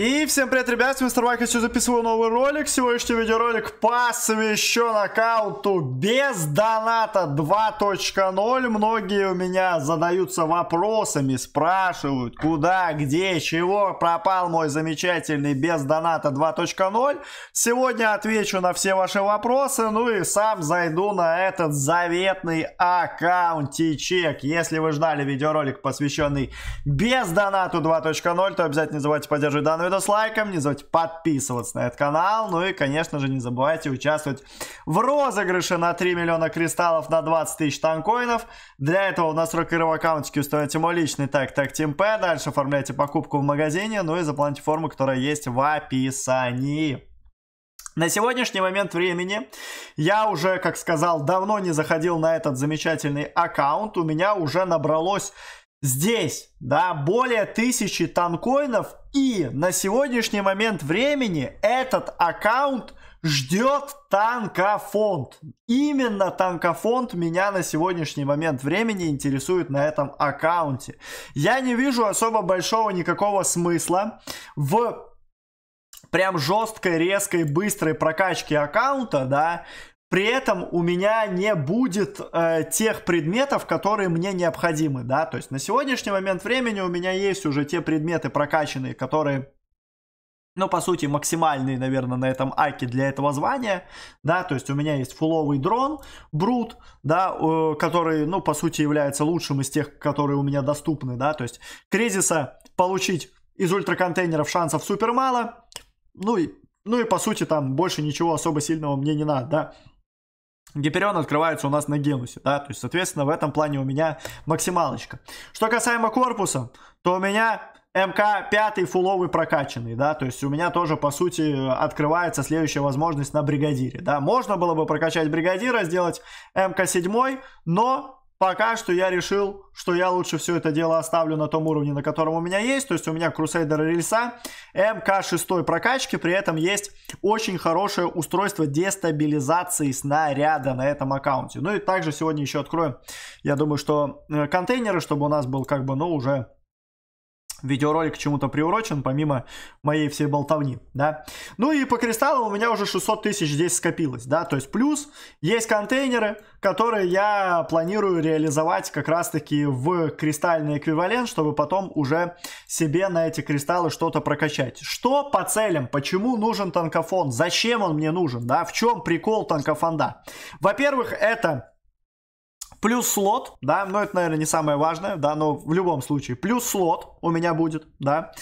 И всем привет, ребят, с вами Старбак, я сегодня записываю новый ролик. Сегодняшний видеоролик посвящен аккаунту без доната 2.0. Многие у меня задаются вопросами, спрашивают, куда, где, чего пропал мой замечательный без доната 2.0. Сегодня отвечу на все ваши вопросы, ну и сам зайду на этот заветный аккаунтичек. Если вы ждали видеоролик, посвященный без донату 2.0, то обязательно не забывайте поддерживать данный видос лайком, не забывайте подписываться на этот канал, ну и, конечно же, не забывайте участвовать в розыгрыше на 3 миллиона кристаллов на 20 тысяч танкоинов. Для этого в настройках в аккаунтике установите мой личный так так ТМП, дальше оформляйте покупку в магазине, ну и заполните форму, которая есть в описании. На сегодняшний момент времени я уже, как сказал, давно не заходил на этот замечательный аккаунт. У меня уже набралось здесь, да, более тысячи танкоинов, и на сегодняшний момент времени этот аккаунт ждет танкофонд. Именно танкофонд меня на сегодняшний момент времени интересует на этом аккаунте. Я не вижу особо большого никакого смысла в прям жесткой, резкой, быстрой прокачке аккаунта, да, при этом у меня не будет э, тех предметов, которые мне необходимы, да, то есть на сегодняшний момент времени у меня есть уже те предметы прокачанные, которые, ну, по сути, максимальные, наверное, на этом аке для этого звания, да, то есть у меня есть фуловый дрон, брут, да, э, который, ну, по сути, является лучшим из тех, которые у меня доступны, да, то есть кризиса получить из ультраконтейнеров шансов супер мало, ну и ну и по сути там больше ничего особо сильного мне не надо, да. Гиперион открывается у нас на Генусе, да, то есть, соответственно, в этом плане у меня максималочка. Что касаемо корпуса, то у меня МК 5 фуловый прокачанный, да, то есть у меня тоже, по сути, открывается следующая возможность на бригадире, да, можно было бы прокачать бригадира, сделать МК 7, но Пока что я решил, что я лучше все это дело оставлю на том уровне, на котором у меня есть. То есть у меня Crusader рельса МК-6 прокачки. При этом есть очень хорошее устройство дестабилизации снаряда на этом аккаунте. Ну и также сегодня еще откроем, я думаю, что э, контейнеры, чтобы у нас был как бы, ну уже видеоролик к чему-то приурочен, помимо моей всей болтовни, да. Ну и по кристаллам у меня уже 600 тысяч здесь скопилось, да, то есть плюс есть контейнеры, которые я планирую реализовать как раз-таки в кристальный эквивалент, чтобы потом уже себе на эти кристаллы что-то прокачать. Что по целям? Почему нужен танкофон? Зачем он мне нужен, да? В чем прикол танкофонда? Во-первых, это плюс слот, да, но это, наверное, не самое важное, да, но в любом случае, плюс слот у меня будет, да,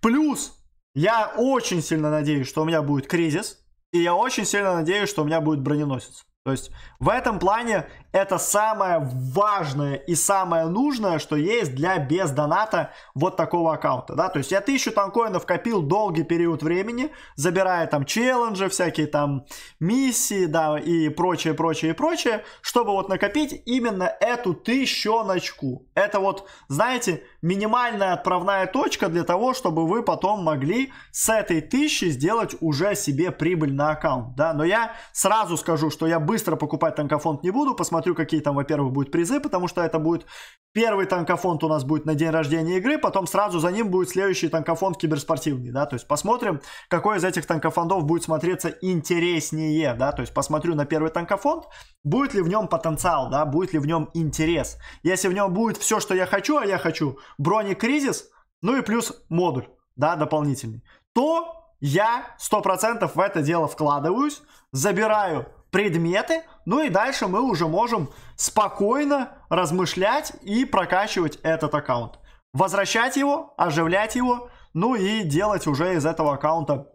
плюс я очень сильно надеюсь, что у меня будет кризис, и я очень сильно надеюсь, что у меня будет броненосец. То есть в этом плане это самое важное и самое нужное, что есть для без доната вот такого аккаунта, да, то есть я тысячу танкоинов копил долгий период времени, забирая там челленджи, всякие там миссии, да, и прочее, прочее, прочее, чтобы вот накопить именно эту тысячоночку. Это вот, знаете, минимальная отправная точка для того, чтобы вы потом могли с этой тысячи сделать уже себе прибыль на аккаунт, да, но я сразу скажу, что я быстро быстро покупать танкофонт не буду, посмотрю, какие там, во-первых, будут призы, потому что это будет первый танкофонт у нас будет на день рождения игры, потом сразу за ним будет следующий танкофонт киберспортивный, да, то есть посмотрим, какой из этих танкофондов будет смотреться интереснее, да, то есть посмотрю на первый танкофонд, будет ли в нем потенциал, да, будет ли в нем интерес. Если в нем будет все, что я хочу, а я хочу броник кризис, ну и плюс модуль, да, дополнительный, то я 100% в это дело вкладываюсь, забираю предметы, ну и дальше мы уже можем спокойно размышлять и прокачивать этот аккаунт. Возвращать его, оживлять его, ну и делать уже из этого аккаунта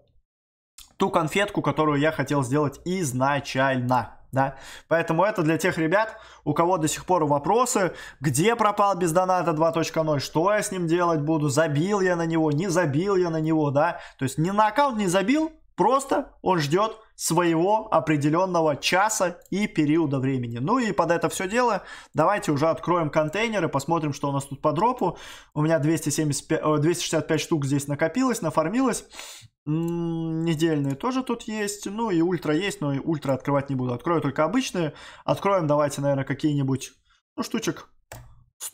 ту конфетку, которую я хотел сделать изначально. Да? Поэтому это для тех ребят, у кого до сих пор вопросы, где пропал без доната 2.0, что я с ним делать буду, забил я на него, не забил я на него, да, то есть не на аккаунт не забил, просто он ждет своего определенного часа и периода времени. Ну и под это все дело давайте уже откроем контейнеры, посмотрим, что у нас тут по дропу. У меня 275, 265 э, штук здесь накопилось, нафармилось. Недельные тоже тут есть, ну и ультра есть, но и ультра открывать не буду. Открою только обычные. Откроем давайте, наверное, какие-нибудь, ну, штучек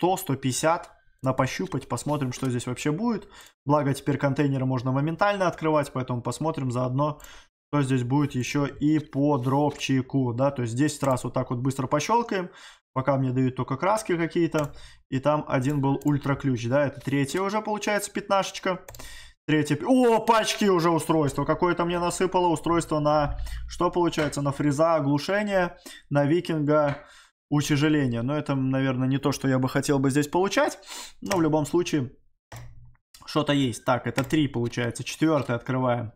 100-150 на пощупать, посмотрим, что здесь вообще будет. Благо, теперь контейнеры можно моментально открывать, поэтому посмотрим заодно, то здесь будет еще и по дропчику, да, то есть 10 раз вот так вот быстро пощелкаем, пока мне дают только краски какие-то, и там один был ультра ключ, да, это третья уже получается пятнашечка. Третье... О, пачки уже устройство. Какое-то мне насыпало устройство на... Что получается? На фреза оглушение, на викинга утяжеление. Но это, наверное, не то, что я бы хотел бы здесь получать. Но в любом случае, что-то есть. Так, это три получается. Четвертый открываем.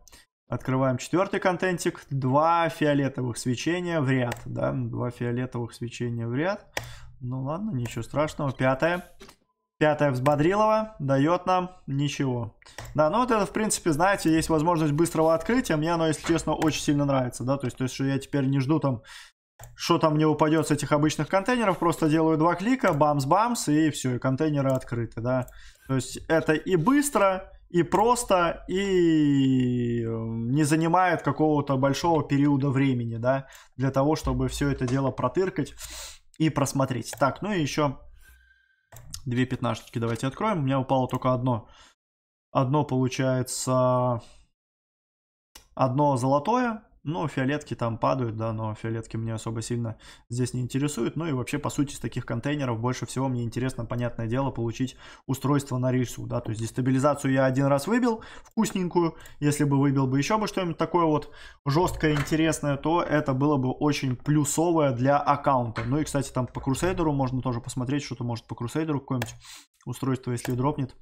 Открываем четвертый контентик. Два фиолетовых свечения в ряд. Да? Два фиолетовых свечения в ряд. Ну ладно, ничего страшного. Пятое. Пятая взбодрилова дает нам ничего. Да, ну вот это, в принципе, знаете, есть возможность быстрого открытия. Мне оно, если честно, очень сильно нравится, да. То есть, то есть что я теперь не жду там, что там мне упадет с этих обычных контейнеров. Просто делаю два клика, бамс-бамс, и все, и контейнеры открыты, да. То есть это и быстро, и просто, и эм, не занимает какого-то большого периода времени, да, для того, чтобы все это дело протыркать и просмотреть. Так, ну и еще две пятнашечки давайте откроем. У меня упало только одно. Одно получается... Одно золотое, ну, фиолетки там падают, да, но фиолетки мне особо сильно здесь не интересуют. Ну и вообще, по сути, из таких контейнеров больше всего мне интересно, понятное дело, получить устройство на рису, да. То есть дестабилизацию я один раз выбил, вкусненькую. Если бы выбил бы еще бы что-нибудь такое вот жесткое, интересное, то это было бы очень плюсовое для аккаунта. Ну и, кстати, там по Крусейдеру можно тоже посмотреть, что-то может по Крусейдеру какое-нибудь устройство, если дропнет,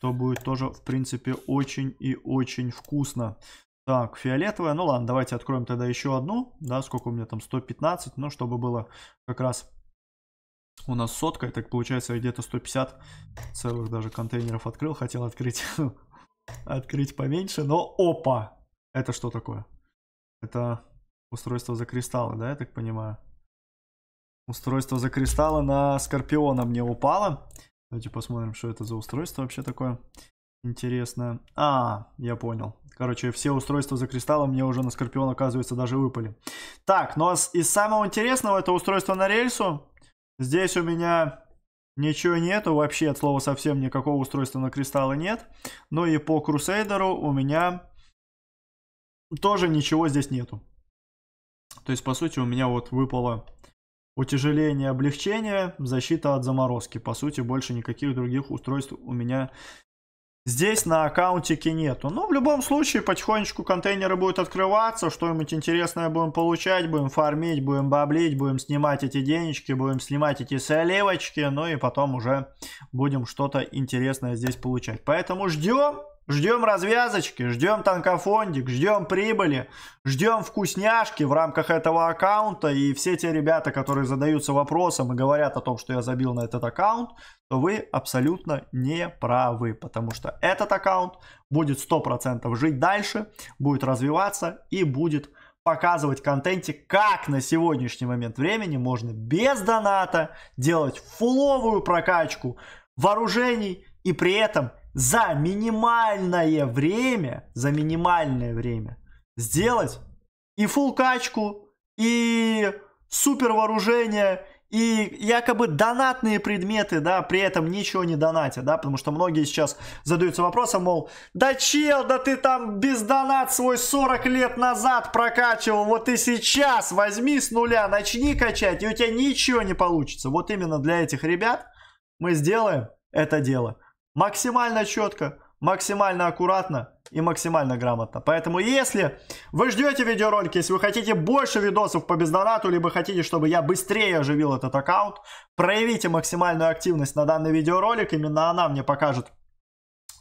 то будет тоже, в принципе, очень и очень вкусно. Так, фиолетовая. Ну ладно, давайте откроем тогда еще одну. Да, сколько у меня там? 115. Ну, чтобы было как раз у нас сотка. И так получается где-то 150 целых даже контейнеров открыл. Хотел открыть, открыть поменьше. Но опа! Это что такое? Это устройство за кристаллы, да, я так понимаю? Устройство за кристаллы на Скорпиона мне упало. Давайте посмотрим, что это за устройство вообще такое интересное. А, я понял. Короче, все устройства за кристаллом мне уже на Скорпион, оказывается, даже выпали. Так, ну а из самого интересного это устройство на рельсу. Здесь у меня ничего нету, вообще от слова совсем никакого устройства на кристаллы нет. Ну и по Крусейдеру у меня тоже ничего здесь нету. То есть, по сути, у меня вот выпало утяжеление, облегчение, защита от заморозки. По сути, больше никаких других устройств у меня здесь на аккаунтике нету. Но ну, в любом случае потихонечку контейнеры будут открываться, что-нибудь интересное будем получать, будем фармить, будем баблить, будем снимать эти денежки, будем снимать эти соливочки, ну и потом уже будем что-то интересное здесь получать. Поэтому ждем. Ждем развязочки, ждем танкофондик, ждем прибыли, ждем вкусняшки в рамках этого аккаунта. И все те ребята, которые задаются вопросом и говорят о том, что я забил на этот аккаунт, то вы абсолютно не правы. Потому что этот аккаунт будет 100% жить дальше, будет развиваться и будет показывать контенте, как на сегодняшний момент времени можно без доната делать фуловую прокачку вооружений и при этом за минимальное время, за минимальное время сделать и фул качку, и супер вооружение, и якобы донатные предметы, да, при этом ничего не донатят, да, потому что многие сейчас задаются вопросом, мол, да чел, да ты там без донат свой 40 лет назад прокачивал, вот ты сейчас возьми с нуля, начни качать, и у тебя ничего не получится. Вот именно для этих ребят мы сделаем это дело. Максимально четко, максимально аккуратно и максимально грамотно. Поэтому если вы ждете видеоролики, если вы хотите больше видосов по бездонату, либо хотите, чтобы я быстрее оживил этот аккаунт, проявите максимальную активность на данный видеоролик, именно она мне покажет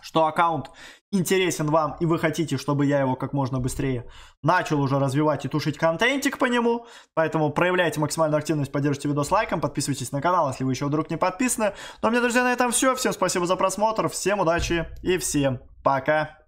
что аккаунт интересен вам и вы хотите, чтобы я его как можно быстрее начал уже развивать и тушить контентик по нему. Поэтому проявляйте максимальную активность, поддержите видос лайком, подписывайтесь на канал, если вы еще вдруг не подписаны. Ну а мне, друзья, на этом все. Всем спасибо за просмотр, всем удачи и всем пока!